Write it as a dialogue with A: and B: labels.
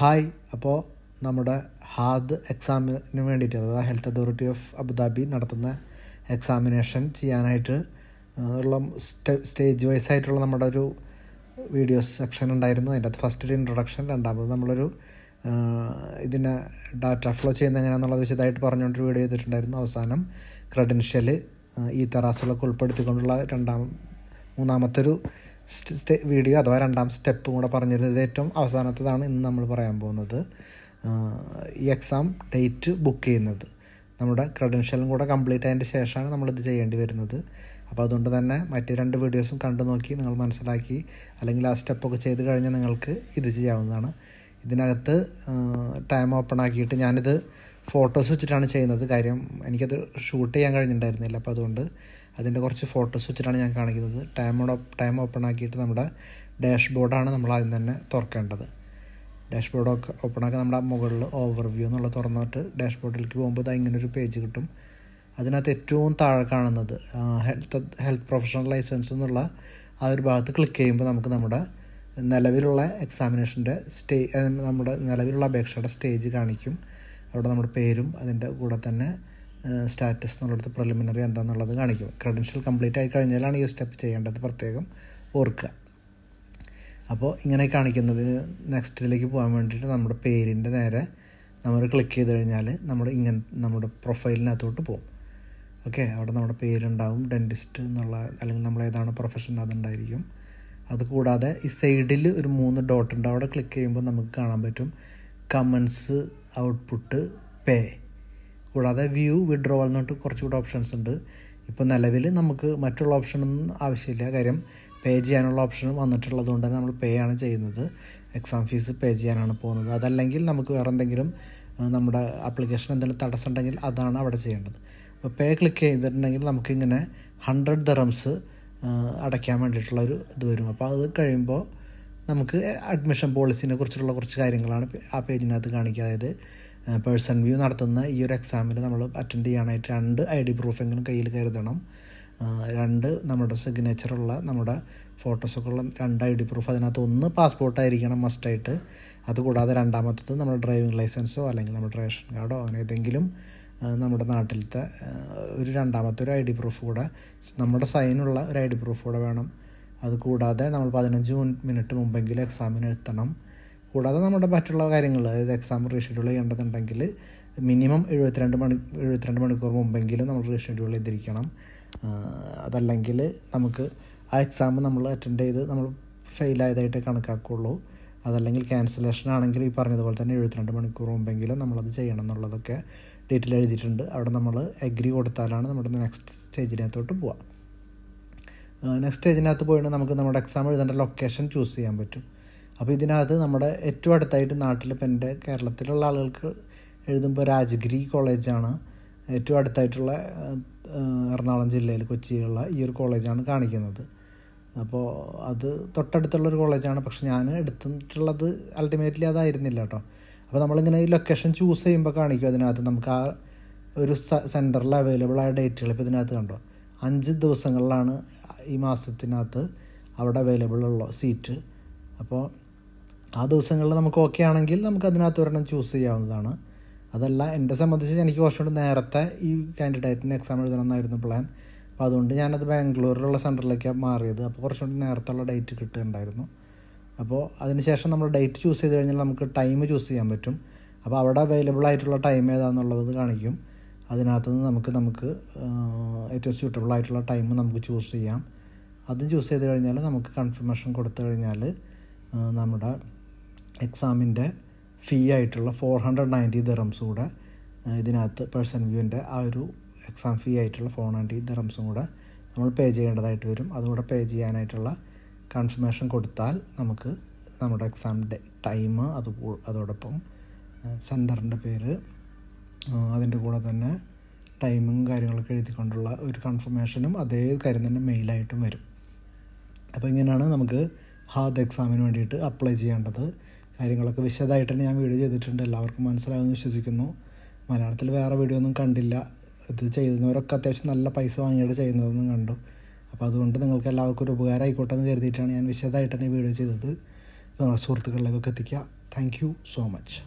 A: hi അപ്പോൾ നമ്മുടെ HAAD എക്സാമിന് വേണ്ടിയിട്ട് അതായത് ഹെൽത്ത് അതോറിറ്റി ഓഫ് അബുദാബി നടത്തുന്ന എക്സാമിനേഷൻ ചെയ്യാനായിട്ട് ഉള്ള സ്റ്റേജ് വൈസ് ആയിട്ടുള്ള നമ്മുടെ ഒരു വീഡിയോസ് സെക്ഷൻ ഉണ്ടായിരുന്നു അതിൻ്റെ അകത്ത് ഫസ്റ്റ് ഒരു ഇൻട്രൊഡക്ഷൻ രണ്ടാമത് നമ്മളൊരു ഇതിനെ ഡാറ്റ ഫ്ലോ ചെയ്യുന്ന എങ്ങനെയാണെന്നുള്ളത് വിശദമായിട്ട് പറഞ്ഞുകൊണ്ട് വീഡിയോ ചെയ്തിട്ടുണ്ടായിരുന്നു അവസാനം ക്രെഡൻഷ്യൽ ഈ തറാസുകളൊക്കെ ഉൾപ്പെടുത്തിക്കൊണ്ടുള്ള രണ്ടാം മൂന്നാമത്തെ ഒരു വീഡിയോ അഥവാ രണ്ടാം സ്റ്റെപ്പും കൂടെ പറഞ്ഞിരുന്നത് ഏറ്റവും അവസാനത്തതാണ് ഇന്ന് നമ്മൾ പറയാൻ പോകുന്നത് ഈ എക്സാം ഡേറ്റ് ബുക്ക് ചെയ്യുന്നത് നമ്മുടെ ക്രെഡൻഷ്യലും കൂടെ കംപ്ലീറ്റ് ആയതിൻ്റെ ശേഷമാണ് നമ്മളിത് ചെയ്യേണ്ടി വരുന്നത് അപ്പോൾ അതുകൊണ്ട് തന്നെ മറ്റു രണ്ട് വീഡിയോസും കണ്ടു നോക്കി നിങ്ങൾ മനസ്സിലാക്കി അല്ലെങ്കിൽ ആ സ്റ്റെപ്പൊക്കെ ചെയ്ത് കഴിഞ്ഞാൽ നിങ്ങൾക്ക് ഇത് ചെയ്യാവുന്നതാണ് ഇതിനകത്ത് ടൈം ഓപ്പൺ ആക്കിയിട്ട് ഞാനിത് ഫോട്ടോസ് വെച്ചിട്ടാണ് ചെയ്യുന്നത് കാര്യം എനിക്കത് ഷൂട്ട് ചെയ്യാൻ കഴിഞ്ഞിട്ടുണ്ടായിരുന്നില്ല അപ്പോൾ അതുകൊണ്ട് അതിൻ്റെ കുറച്ച് ഫോട്ടോസ് വെച്ചിട്ടാണ് ഞാൻ കാണിക്കുന്നത് ടൈമോട് ടൈം ഓപ്പൺ ആക്കിയിട്ട് നമ്മുടെ ഡാഷ് ബോർഡാണ് നമ്മൾ ആദ്യം തന്നെ തുറക്കേണ്ടത് ഡാഷ് ബോർഡ് ഒക്കെ ഓപ്പൺ ആക്കി നമ്മുടെ മുകളിൽ ഓവർവ്യൂ എന്നുള്ള തുറന്നിട്ട് ഡാഷ് ബോർഡിലേക്ക് പോകുമ്പോൾ അത് ഇങ്ങനെ ഒരു പേജ് കിട്ടും അതിനകത്ത് ഏറ്റവും താഴെ കാണുന്നത് ഹെൽത്ത് ഹെൽത്ത് പ്രൊഫഷണൽ ലൈസൻസ് എന്നുള്ള ആ ഒരു ഭാഗത്ത് ക്ലിക്ക് ചെയ്യുമ്പോൾ നമുക്ക് നമ്മുടെ നിലവിലുള്ള എക്സാമിനേഷൻ്റെ സ്റ്റേ നമ്മുടെ നിലവിലുള്ള അപേക്ഷയുടെ സ്റ്റേജ് കാണിക്കും അവിടെ നമ്മുടെ പേരും അതിൻ്റെ കൂടെ തന്നെ സ്റ്റാറ്റസ് എന്നുള്ളത് പ്രിലിമിനറി എന്താണെന്നുള്ളത് കാണിക്കും ക്രെഡൻഷ്യൽ കംപ്ലീറ്റ് ആയി കഴിഞ്ഞാലാണ് ഈ സ്റ്റെപ്പ് ചെയ്യേണ്ടത് പ്രത്യേകം ഓർക്കുക അപ്പോൾ ഇങ്ങനെ കാണിക്കുന്നത് നെക്സ്റ്റിലേക്ക് പോകാൻ വേണ്ടിയിട്ട് നമ്മുടെ പേരിൻ്റെ നേരെ നമ്മൾ ക്ലിക്ക് ചെയ്ത് കഴിഞ്ഞാൽ നമ്മൾ ഇങ്ങനെ നമ്മുടെ പ്രൊഫൈലിനകത്തോട്ട് പോകും ഓക്കെ അവിടെ നമ്മുടെ പേരുണ്ടാവും ഡെൻറ്റിസ്റ്റ് എന്നുള്ള അല്ലെങ്കിൽ നമ്മൾ ഏതാണ് പ്രൊഫഷൻ അതുണ്ടായിരിക്കും അതുകൂടാതെ ഈ സൈഡിൽ ഒരു മൂന്ന് ഡോട്ട് ഉണ്ട് അവിടെ ക്ലിക്ക് ചെയ്യുമ്പോൾ നമുക്ക് കാണാൻ പറ്റും കമൻസ് ഔട്ട്പുട്ട് പേ കൂടാതെ വ്യൂ വിഡ്രോവൽ എന്നിട്ട് കുറച്ചുകൂടെ ഓപ്ഷൻസ് ഉണ്ട് ഇപ്പോൾ നിലവിൽ നമുക്ക് മറ്റുള്ള ഓപ്ഷനൊന്നും ആവശ്യമില്ല കാര്യം പേ ചെയ്യാനുള്ള ഓപ്ഷനും വന്നിട്ടുള്ളത് കൊണ്ട് നമ്മൾ പേ ആണ് ചെയ്യുന്നത് എക്സാം ഫീസ് പേ ചെയ്യാനാണ് പോകുന്നത് അതല്ലെങ്കിൽ നമുക്ക് വേറെ എന്തെങ്കിലും നമ്മുടെ ആപ്ലിക്കേഷൻ എന്തെങ്കിലും തടസ്സം ഉണ്ടെങ്കിൽ അതാണ് അവിടെ ചെയ്യേണ്ടത് അപ്പോൾ പേ ക്ലിക്ക് ചെയ്തിട്ടുണ്ടെങ്കിൽ നമുക്കിങ്ങനെ ഹൺഡ്രഡ് ദറംസ് അടയ്ക്കാൻ വേണ്ടിയിട്ടുള്ളൊരു ഒരു ഇത് വരും അപ്പോൾ അത് കഴിയുമ്പോൾ നമുക്ക് അഡ്മിഷൻ പോളിസിനെ കുറിച്ചുള്ള കുറച്ച് കാര്യങ്ങളാണ് ആ പേജിനകത്ത് കാണിക്കുക അതായത് പേഴ്സൺ വ്യൂ നടത്തുന്ന ഈ ഒരു എക്സാമിന് നമ്മൾ അറ്റൻഡ് ചെയ്യാനായിട്ട് രണ്ട് ഐ ഡി പ്രൂഫെങ്കിലും കയ്യിൽ കരുതണം രണ്ട് നമ്മുടെ സിഗ്നേച്ചറുള്ള നമ്മുടെ ഫോട്ടോസൊക്കെ ഉള്ള രണ്ട് ഐ ഡി പ്രൂഫ് അതിനകത്ത് ഒന്ന് പാസ്പോർട്ടായിരിക്കണം മസ്റ്റായിട്ട് അതുകൂടാതെ രണ്ടാമത്തത് നമ്മുടെ ഡ്രൈവിംഗ് ലൈസൻസോ അല്ലെങ്കിൽ നമ്മുടെ റേഷൻ കാർഡോ അങ്ങനെ ഏതെങ്കിലും നമ്മുടെ നാട്ടിലത്തെ ഒരു രണ്ടാമത്തെ ഒരു ഐ ഡി പ്രൂഫ് കൂടെ നമ്മുടെ സൈനുള്ള ഒരു ഐ ഡി പ്രൂഫ് കൂടെ വേണം അതുകൂടാതെ നമ്മൾ പതിനഞ്ച് മിനിറ്റ് മുമ്പെങ്കിലും എക്സാമിന് എത്തണം കൂടാതെ നമ്മുടെ മറ്റുള്ള കാര്യങ്ങൾ അതായത് എക്സാം റീഷെഡ്യൂൾ ചെയ്യേണ്ടതുണ്ടെങ്കിൽ മിനിമം എഴുപത്തിരണ്ട് മണി എഴുപത്തിരണ്ട് മണിക്കൂർ മുമ്പെങ്കിലും നമ്മൾ റീഷെഡ്യൂൾ ചെയ്തിരിക്കണം അതല്ലെങ്കിൽ നമുക്ക് ആ എക്സാം നമ്മൾ അറ്റൻഡ് ചെയ്ത് നമ്മൾ ഫെയിലായതായിട്ട് കണക്കാക്കുള്ളൂ അതല്ലെങ്കിൽ ക്യാൻസലേഷൻ ആണെങ്കിൽ ഈ പറഞ്ഞതുപോലെ തന്നെ എഴുപത്തിരണ്ട് മണിക്കൂർ മുമ്പെങ്കിലും നമ്മളത് ചെയ്യണം എന്നുള്ളതൊക്കെ ഡീറ്റെയിൽ എഴുതിയിട്ടുണ്ട് അവിടെ നമ്മൾ എഗ്രി കൊടുത്താലാണ് നമ്മുടെ നെക്സ്റ്റ് സ്റ്റേജിനകത്തോട്ട് പോവുക നെക്സ്റ്റ് സ്റ്റേജിനകത്ത് പോയിട്ട് നമുക്ക് നമ്മുടെ എക്സാം എഴുതേണ്ട ലൊക്കേഷൻ ചൂസ് ചെയ്യാൻ പറ്റും അപ്പോൾ ഇതിനകത്ത് നമ്മുടെ ഏറ്റവും അടുത്തായിട്ട് നാട്ടിൽ ഇപ്പം എൻ്റെ കേരളത്തിലുള്ള ആളുകൾക്ക് എഴുതുമ്പോൾ രാജഗിരി കോളേജാണ് ഏറ്റവും അടുത്തായിട്ടുള്ള എറണാകുളം ജില്ലയിൽ കൊച്ചിയിലുള്ള ഈ ഒരു കോളേജാണ് കാണിക്കുന്നത് അപ്പോൾ അത് തൊട്ടടുത്തുള്ളൊരു കോളേജാണ് പക്ഷെ ഞാൻ എടുത്തിട്ടുള്ളത് അൾട്ടിമേറ്റ്ലി അതായിരുന്നില്ല കേട്ടോ അപ്പോൾ നമ്മളിങ്ങനെ ഈ ലൊക്കേഷൻ ചൂസ് ചെയ്യുമ്പോൾ കാണിക്കും അതിനകത്ത് നമുക്ക് ആ ഒരു സെൻറ്ററിൽ അവൈലബിൾ ആയ ഡേറ്റുകൾ ഇപ്പോൾ ഇതിനകത്ത് കണ്ടോ അഞ്ച് ദിവസങ്ങളിലാണ് ഈ മാസത്തിനകത്ത് അവിടെ അവൈലബിൾ ഉള്ള സീറ്റ് അപ്പോൾ ആ ദിവസങ്ങളിൽ നമുക്ക് ഓക്കെ ആണെങ്കിൽ നമുക്ക് അതിനകത്ത് ഒരെണ്ണം ചൂസ് ചെയ്യാവുന്നതാണ് അതല്ല എൻ്റെ സംബന്ധിച്ച് എനിക്ക് കുറച്ചുകൂടി നേരത്തെ ഈ കാൻഡിഡേറ്റിന് എക്സാം എഴുതണമെന്നായിരുന്നു പ്ലാൻ അപ്പോൾ അതുകൊണ്ട് ഞാനത് ബാംഗ്ലൂരിലുള്ള സെൻറ്ററിലേക്കാണ് മാറിയത് അപ്പോൾ കുറച്ചുകൂടി നേരത്തുള്ള ഡേറ്റ് കിട്ടുന്നുണ്ടായിരുന്നു അപ്പോൾ അതിനുശേഷം നമ്മൾ ഡേറ്റ് ചൂസ് ചെയ്ത് കഴിഞ്ഞാൽ നമുക്ക് ടൈം ചൂസ് ചെയ്യാൻ പറ്റും അപ്പോൾ അവിടെ അവൈലബിൾ ആയിട്ടുള്ള ടൈം ഏതാണെന്നുള്ളത് കാണിക്കും അതിനകത്ത് നിന്ന് നമുക്ക് നമുക്ക് ഏറ്റവും സ്യൂട്ടബിൾ ആയിട്ടുള്ള ടൈം നമുക്ക് ചൂസ് ചെയ്യാം അതും ചൂസ് ചെയ്ത് കഴിഞ്ഞാൽ നമുക്ക് കൺഫർമേഷൻ കൊടുത്തു കഴിഞ്ഞാൽ നമ്മുടെ എക്സാമിൻ്റെ ഫീ ആയിട്ടുള്ള ഫോർ ഹൺഡ്രഡ് നയൻറ്റി ദിറംസ് കൂടെ ഇതിനകത്ത് പേഴ്സൺ വ്യൂവിൻ്റെ ആ ഒരു എക്സാം ഫീ ആയിട്ടുള്ള ഫോർ നയൻറ്റി ദിറംസും കൂടെ നമ്മൾ പേ ചെയ്യേണ്ടതായിട്ട് വരും അതുകൂടെ പേ ചെയ്യാനായിട്ടുള്ള കൺഫർമേഷൻ കൊടുത്താൽ നമുക്ക് നമ്മുടെ എക്സാം ടൈം അത് അതോടൊപ്പം സെൻറ്ററിൻ്റെ പേര് അതിൻ്റെ കൂടെ തന്നെ ടൈമും കാര്യങ്ങളൊക്കെ എഴുതിക്കൊണ്ടുള്ള ഒരു കൺഫർമേഷനും അതേ കാര്യം തന്നെ മെയിലായിട്ടും വരും അപ്പോൾ ഇങ്ങനെയാണ് നമുക്ക് ഹാദ് എക്സാമിന് വേണ്ടിയിട്ട് അപ്ലൈ ചെയ്യേണ്ടത് കാര്യങ്ങളൊക്കെ വിശദമായിട്ട് തന്നെ ഞാൻ വീഡിയോ ചെയ്തിട്ടുണ്ട് എല്ലാവർക്കും മനസ്സിലാകുമെന്ന് വിശ്വസിക്കുന്നു മലയാളത്തിൽ വേറെ വീഡിയോ ഒന്നും കണ്ടില്ല ഇത് ചെയ്യുന്നവരൊക്കെ അത്യാവശ്യം നല്ല പൈസ വാങ്ങിയിട്ട് ചെയ്യുന്നതെന്നും കണ്ടു അപ്പോൾ അതുകൊണ്ട് നിങ്ങൾക്ക് എല്ലാവർക്കും ഒരു ഉപകാരം ആയിക്കോട്ടെ എന്ന് കരുതിയിട്ടാണ് ഞാൻ വിശദമായിട്ട് തന്നെ വീഡിയോ ചെയ്തത് നിങ്ങളുടെ സുഹൃത്തുക്കളിലേക്കൊക്കെ എത്തിക്കുക താങ്ക് യു സോ മച്ച്